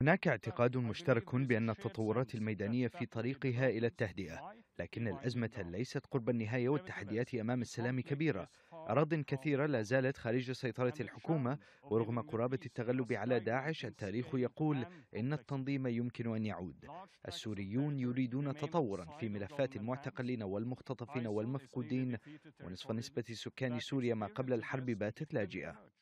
هناك اعتقاد مشترك بأن التطورات الميدانية في طريقها إلى التهدئة لكن الأزمة ليست قرب النهاية والتحديات أمام السلام كبيرة أراض كثيرة لا زالت خارج سيطرة الحكومة ورغم قرابة التغلب على داعش التاريخ يقول إن التنظيم يمكن أن يعود السوريون يريدون تطورا في ملفات المعتقلين والمختطفين والمفقودين ونصف نسبة سكان سوريا ما قبل الحرب باتت لاجئة